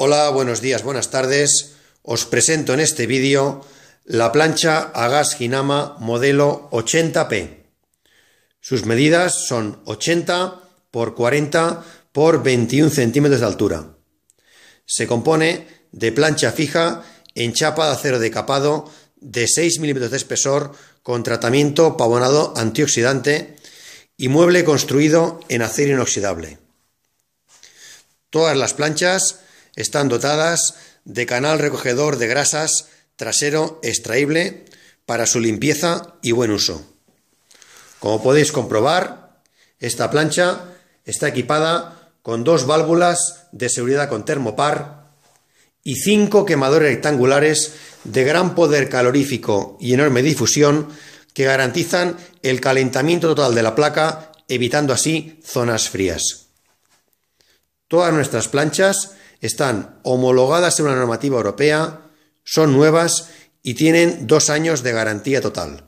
Hola, buenos días, buenas tardes. Os presento en este vídeo la plancha a gas Hinama modelo 80P. Sus medidas son 80 por 40 por 21 centímetros de altura. Se compone de plancha fija en chapa de acero decapado de 6 milímetros de espesor con tratamiento pavonado antioxidante y mueble construido en acero inoxidable. Todas las planchas están dotadas de canal recogedor de grasas trasero extraíble para su limpieza y buen uso. Como podéis comprobar, esta plancha está equipada con dos válvulas de seguridad con termopar y cinco quemadores rectangulares de gran poder calorífico y enorme difusión que garantizan el calentamiento total de la placa, evitando así zonas frías. Todas nuestras planchas están homologadas en una normativa europea, son nuevas y tienen dos años de garantía total.